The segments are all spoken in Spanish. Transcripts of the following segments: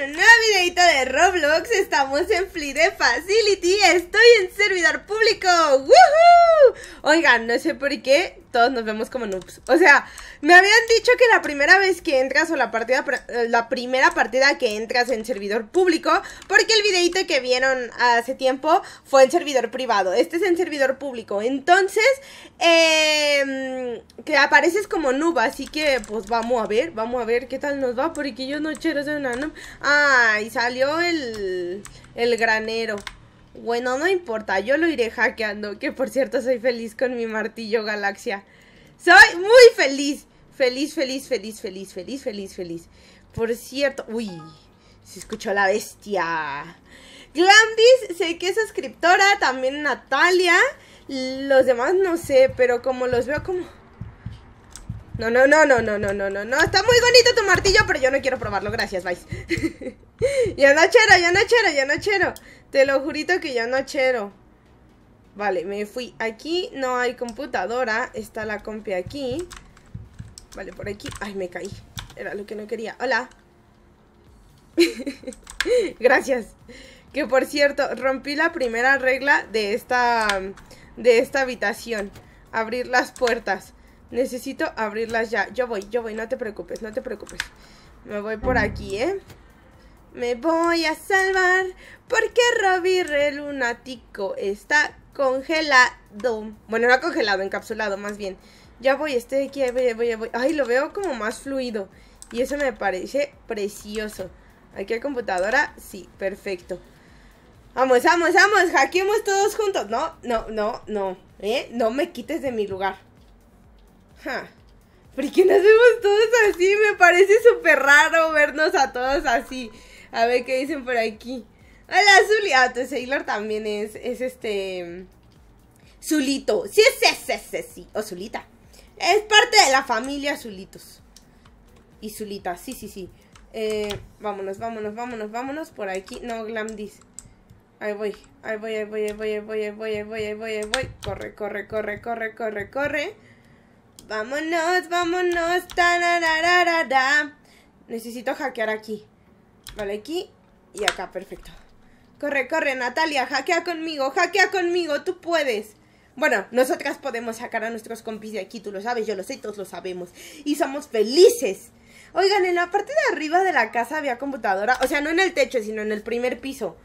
En un nuevo de Roblox. Estamos en Flide Facility. Estoy en servidor público. ¡Woohoo! Oigan, no sé por qué todos nos vemos como noobs. O sea, me habían dicho que la primera vez que entras o la partida eh, la primera partida que entras en servidor público, porque el videito que vieron hace tiempo fue en servidor privado. Este es en servidor público. Entonces, em, que apareces como noob, así que pues vamos a ver, vamos a ver qué tal nos va, porque yo no quiero ser una noob. Ay, salió el, granero. Bueno, no importa, yo lo iré hackeando, que por cierto soy feliz con mi martillo galaxia. Soy muy feliz, feliz, feliz, feliz, feliz, feliz, feliz, feliz. Por cierto, uy, se escuchó la bestia. Glandis, sé que es escritora, también Natalia. Los demás no sé, pero como los veo como... No, no, no, no, no, no, no, no, no. Está muy bonito tu martillo, pero yo no quiero probarlo. Gracias, guys. ya no chero, ya no chero, ya no chero. Te lo jurito que ya no chero. Vale, me fui. Aquí no hay computadora. Está la compi aquí. Vale, por aquí. Ay, me caí. Era lo que no quería. Hola. Gracias. Que por cierto, rompí la primera regla de esta, de esta habitación. Abrir las puertas. Necesito abrirlas ya. Yo voy, yo voy, no te preocupes, no te preocupes. Me voy por aquí, ¿eh? Me voy a salvar porque Robbie re lunático está congelado. Bueno, no congelado, encapsulado más bien. Ya voy, estoy aquí, voy, voy, voy. Ay, lo veo como más fluido. Y eso me parece precioso. Aquí hay computadora, sí, perfecto. Vamos, vamos, vamos, hackeemos todos juntos. No, no, no, no. ¿Eh? No me quites de mi lugar porque nos vemos todos así, me parece súper raro vernos a todos así. A ver qué dicen por aquí. Hola, Zulita, Ah, ah Sailor también es, es este... Zulito. Sí, sí, sí, sí, sí. O Zulita. Es parte de la familia Zulitos. Y Zulita, sí, sí, sí. Eh, vámonos, vámonos, vámonos, vámonos por aquí. No, Glamdis. Ahí voy, ahí voy, ahí voy, ahí voy, ahí voy, ahí voy, ahí voy, ahí voy, ahí voy. Corre, corre, corre, corre, corre, corre vámonos, vámonos. Tarararara. Necesito hackear aquí. Vale, aquí y acá, perfecto. Corre, corre, Natalia, hackea conmigo, hackea conmigo, tú puedes. Bueno, nosotras podemos sacar a nuestros compis de aquí, tú lo sabes, yo lo sé, todos lo sabemos. Y somos felices. Oigan, en la parte de arriba de la casa había computadora, o sea, no en el techo, sino en el primer piso.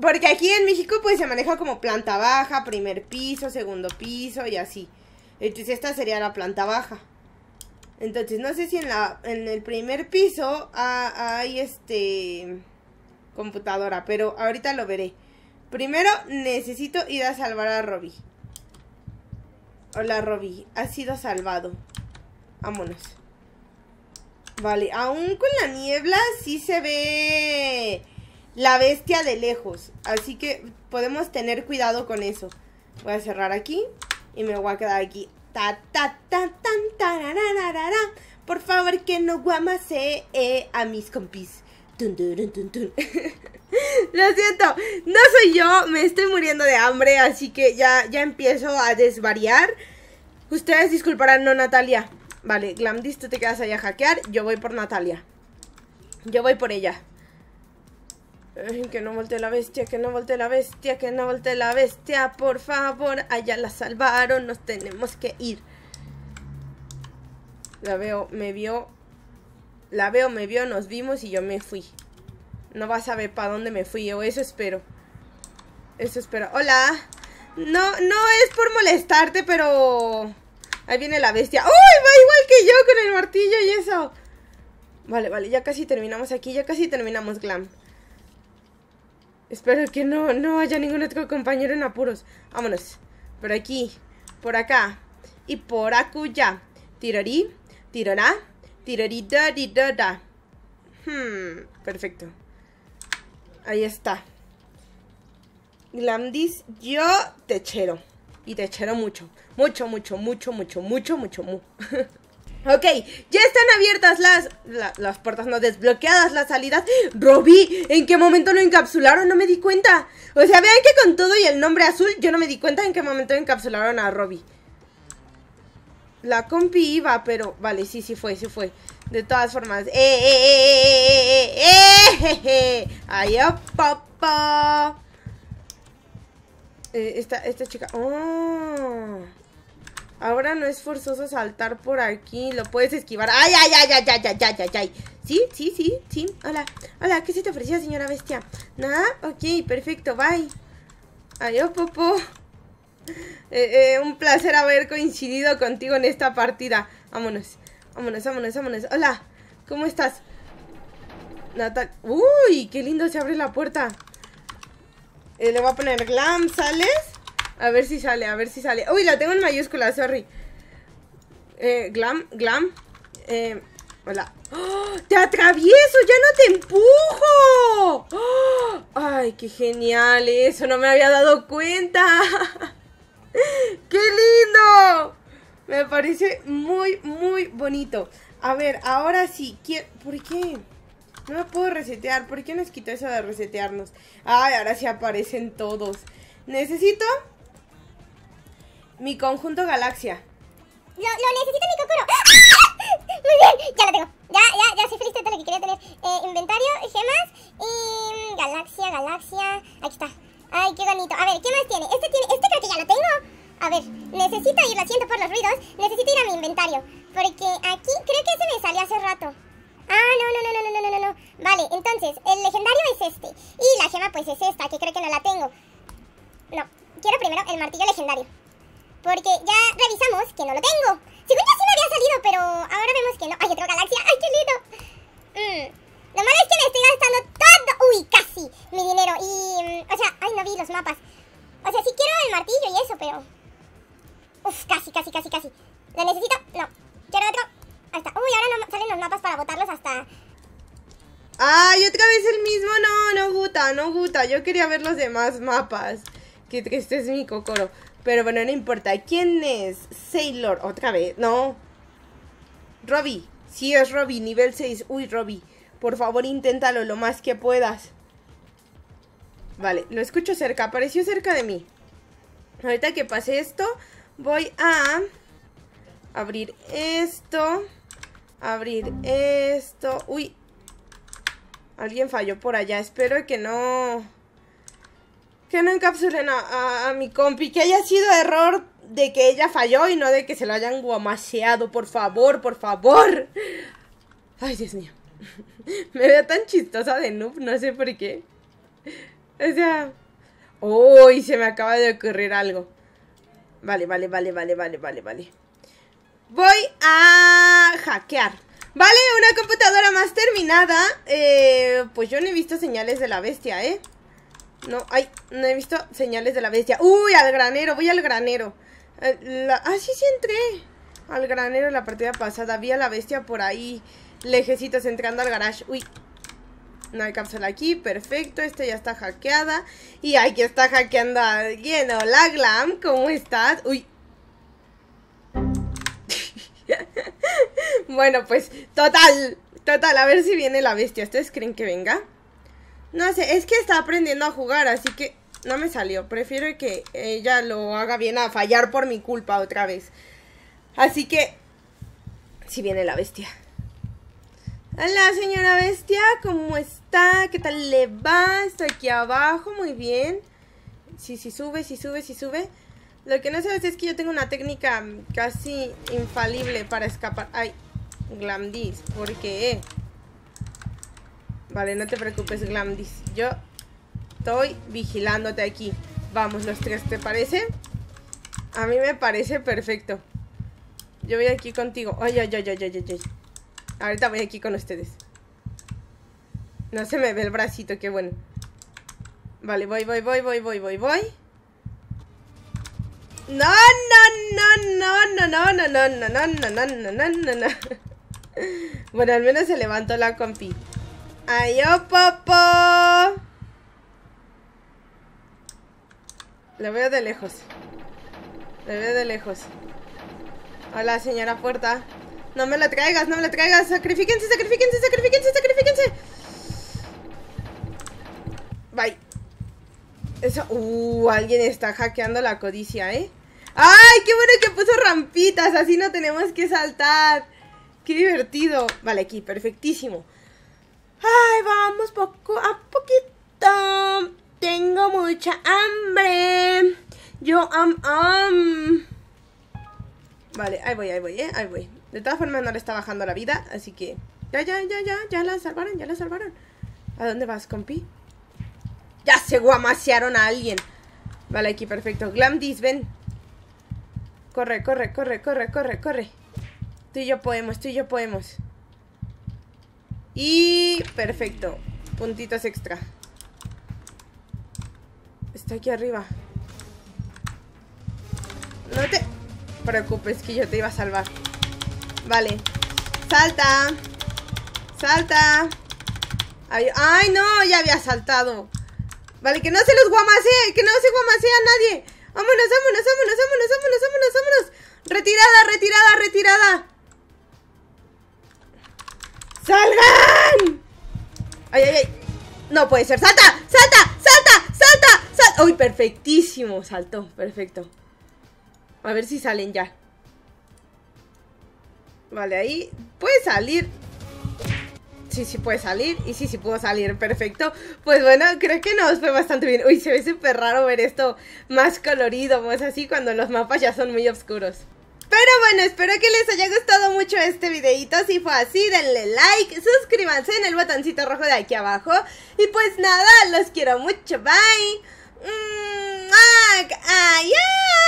Porque aquí en México pues se maneja como planta baja, primer piso, segundo piso y así. Entonces esta sería la planta baja. Entonces no sé si en, la, en el primer piso hay este computadora, pero ahorita lo veré. Primero necesito ir a salvar a Robbie. Hola Robbie, Ha sido salvado. Vámonos. Vale, aún con la niebla sí se ve la bestia de lejos. Así que podemos tener cuidado con eso. Voy a cerrar aquí y me voy a quedar aquí. Ta, ta, ta, tan, Por favor, que no guamase eh, a mis compis. Lo siento, no soy yo, me estoy muriendo de hambre, así que ya, ya empiezo a desvariar. Ustedes disculparán, no Natalia. Vale, Glamdis, tú te quedas ahí a hackear, yo voy por Natalia. Yo voy por ella que no volte la bestia, que no volte la bestia, que no volte la bestia, por favor. Allá la salvaron, nos tenemos que ir. La veo, me vio. La veo, me vio, nos vimos y yo me fui. No vas a ver para dónde me fui, o eso espero. Eso espero. ¡Hola! No, no es por molestarte, pero... Ahí viene la bestia. ¡Uy! Va igual que yo con el martillo y eso. Vale, vale, ya casi terminamos aquí, ya casi terminamos Glam. Espero que no, no haya ningún otro compañero en apuros. Vámonos. Por aquí, por acá y por acuya. Tirarí, tirará, Tirarí da. Hmm, perfecto. Ahí está. Glamdis, yo te chero. Y te chero mucho. Mucho, mucho, mucho, mucho, mucho, mucho, mucho. Ok, ya están abiertas las, las puertas, no, desbloqueadas las salidas. Robbie, ¿en qué momento lo encapsularon? No me di cuenta. O sea, vean que con todo y el nombre azul, yo no me di cuenta en qué momento encapsularon a Robbie. La compi iba, pero... Vale, sí, sí fue, sí fue. De todas formas. ¡Eh, eh, eh, eh, eh, ¡Ay, papá! esta, esta chica... ¡Oh! Ahora no es forzoso saltar por aquí. Lo puedes esquivar. ¡Ay, ay, ay, ay, ay, ay, ay, ay! Sí, sí, sí, sí. Hola. Hola, ¿qué se te ofrecía, señora bestia? Nada. Ok, perfecto. Bye. Adiós, Popo. Eh, eh, un placer haber coincidido contigo en esta partida. Vámonos. Vámonos, vámonos, vámonos. Hola. ¿Cómo estás? Natal. ¡Uy! ¡Qué lindo se abre la puerta! Eh, le voy a poner glam, ¿sales? A ver si sale, a ver si sale. Uy, la tengo en mayúscula, sorry. Eh, glam, glam. Eh, hola. ¡Oh! ¡Te atravieso! ¡Ya no te empujo! ¡Oh! ¡Ay, qué genial eso! No me había dado cuenta. ¡Qué lindo! Me parece muy, muy bonito. A ver, ahora sí. ¿Por qué? No me puedo resetear. ¿Por qué nos quitó eso de resetearnos? Ay, ahora sí aparecen todos. Necesito mi conjunto galaxia. Lo, lo necesito mi cocoro ¡Ah! Muy bien, ya lo tengo. Ya, ya, ya soy feliz de todo lo que quería tener. Eh, inventario, gemas y mm, galaxia, galaxia. Aquí está. Ay, qué bonito. A ver, ¿qué más tiene? Este tiene, este creo que ya lo tengo. A ver, necesito ir, lo siento por los ruidos, necesito ir a mi inventario. Porque aquí, creo que ese me salió hace rato. Ah, no, no, no, no, no, no, no, no. Vale, entonces, el legendario es este. Y la gema, pues, es esta, que creo que no la tengo. No, quiero primero el martillo legendario. Porque ya revisamos que no lo tengo. Según yo sí me había salido, pero ahora vemos que no. hay otra galaxia! ¡Ay, qué lindo! Mm. Lo malo es que me estoy gastando todo... ¡Uy, casi! Mi dinero. Y... Mm, o sea, ay, no vi los mapas. O sea, sí quiero el martillo y eso, pero... Uf, casi, casi, casi, casi. ¿Lo necesito? No. Quiero otro. Hasta... Uy, ahora no salen los mapas para botarlos hasta... ¡Ay, otra vez el mismo! No, no gusta, no gusta. Yo quería ver los demás mapas. Qué triste es mi cocoro. Pero bueno, no importa. ¿Quién es? Sailor, otra vez. No. Robbie. Sí, es Robbie, nivel 6. Uy, Robbie. Por favor, inténtalo lo más que puedas. Vale, lo escucho cerca. Apareció cerca de mí. Ahorita que pase esto, voy a abrir esto. Abrir esto. Uy. Alguien falló por allá. Espero que no... Que no encapsulen a, mi compi, que haya sido error de que ella falló y no de que se lo hayan guamaseado, por favor, por favor. Ay, Dios mío. Me veo tan chistosa de noob, no sé por qué. O sea... Uy, se me acaba de ocurrir algo. Vale, vale, vale, vale, vale, vale, vale. Voy a hackear. Vale, una computadora más terminada. Eh, pues yo no he visto señales de la bestia, ¿eh? No, ay, no he visto señales de la bestia. ¡Uy, al granero! Voy al granero. Eh, ah, sí, sí entré. Al granero la partida pasada. Había la bestia por ahí. Lejecitos entrando al garage. Uy. No hay cápsula aquí. Perfecto. Esta ya está hackeada. Y aquí está hackeando a alguien. Hola, Glam. ¿Cómo estás? Uy. bueno, pues, total. Total. A ver si viene la bestia. ¿Ustedes creen que venga? No sé, es que está aprendiendo a jugar, así que no me salió. Prefiero que ella lo haga bien a fallar por mi culpa otra vez. Así que... Si viene la bestia. Hola, señora bestia, ¿cómo está? ¿Qué tal le va? Está aquí abajo, muy bien. Sí, sí sube, sí sube, sí sube. Lo que no sabes es que yo tengo una técnica casi infalible para escapar. Ay, Glamdis, ¿por qué? Vale, no te preocupes, Glamdis. Yo estoy vigilándote aquí. Vamos los tres, ¿te parece? A mí me parece perfecto. Yo voy aquí contigo. Ay, ay, ay, ay, ay, ay. Ahorita voy aquí con ustedes. No se me ve el bracito, qué bueno. Vale, voy, voy, voy, voy, voy, voy, voy. No, no, no, no, no, no, no, no, no, no, no, no, no, no, no. Bueno, al menos se levantó la compi yo Popo. Lo veo de lejos. Le veo de lejos. Hola, señora puerta. No me la traigas, no me la traigas. Sacrifíquense, sacrifíquense, sacrifíquense, sacrifíquense. Bye. Eso. Uh, alguien está hackeando la codicia, ¿eh? ¡Ay, qué bueno que puso rampitas! Así no tenemos que saltar. ¡Qué divertido! Vale, aquí, perfectísimo. Ay, vamos poco a poquito. Tengo mucha hambre. Yo am am. Vale, ahí voy, ahí voy, eh, ahí voy. De todas formas no le está bajando la vida, así que... Ya, ya, ya, ya, ya la salvaron, ya la salvaron. ¿A dónde vas, compi? Ya se guamasearon a alguien. Vale, aquí perfecto. Glamdis, ven. Corre, corre, corre, corre, corre, corre. Tú y yo podemos, tú y yo podemos. Y perfecto. Puntitos extra. Está aquí arriba. No te preocupes que yo te iba a salvar. Vale. Salta. Salta. Ay, no, ya había saltado. Vale, que no se los guamase que no se guamase a nadie. Vámonos, vámonos, vámonos, vámonos, vámonos. No puede ser. ¡Salta! ¡Salta! ¡Salta! ¡Salta! ¡Salta! ¡Uy, perfectísimo! Saltó, perfecto. A ver si salen ya. Vale, ahí puede salir. Sí, sí puede salir. Y sí, sí pudo salir, perfecto. Pues bueno, creo que nos fue bastante bien. Uy, se ve súper raro ver esto más colorido, es así, cuando los mapas ya son muy oscuros. Pero bueno, espero que les haya gustado mucho este videito. Si fue así, denle like, suscríbanse en el botoncito rojo de aquí abajo. Y pues nada, los quiero mucho. Bye. mmm Ay, ah, ah,